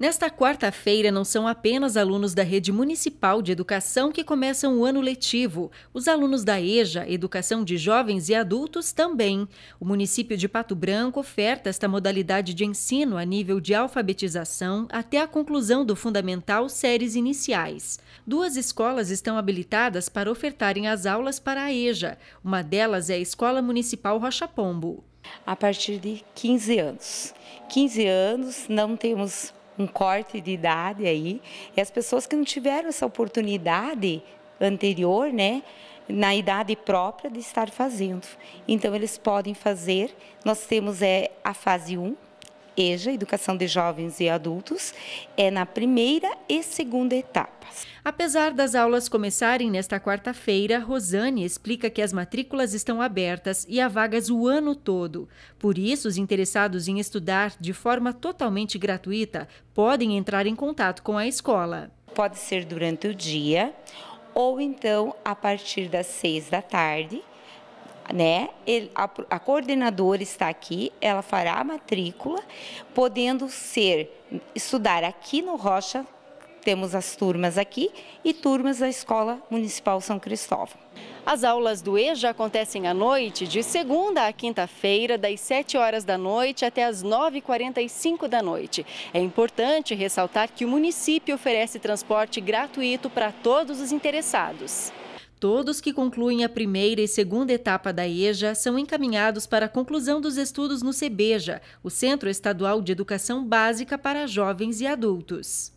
Nesta quarta-feira, não são apenas alunos da Rede Municipal de Educação que começam o ano letivo. Os alunos da EJA, Educação de Jovens e Adultos, também. O município de Pato Branco oferta esta modalidade de ensino a nível de alfabetização até a conclusão do Fundamental Séries Iniciais. Duas escolas estão habilitadas para ofertarem as aulas para a EJA. Uma delas é a Escola Municipal Rocha Pombo. A partir de 15 anos. 15 anos, não temos um corte de idade aí. E as pessoas que não tiveram essa oportunidade anterior, né? na idade própria de estar fazendo. Então, eles podem fazer. Nós temos é, a fase 1, EJA, Educação de Jovens e Adultos, é na primeira e segunda etapas. Apesar das aulas começarem nesta quarta-feira, Rosane explica que as matrículas estão abertas e há vagas o ano todo. Por isso, os interessados em estudar de forma totalmente gratuita podem entrar em contato com a escola. Pode ser durante o dia ou então a partir das seis da tarde né? Ele, a, a coordenadora está aqui, ela fará a matrícula, podendo ser estudar aqui no Rocha, temos as turmas aqui e turmas da Escola Municipal São Cristóvão. As aulas do EJA acontecem à noite, de segunda a quinta-feira, das 7 horas da noite até as 9h45 da noite. É importante ressaltar que o município oferece transporte gratuito para todos os interessados. Todos que concluem a primeira e segunda etapa da EJA são encaminhados para a conclusão dos estudos no CEBEJA, o Centro Estadual de Educação Básica para Jovens e Adultos.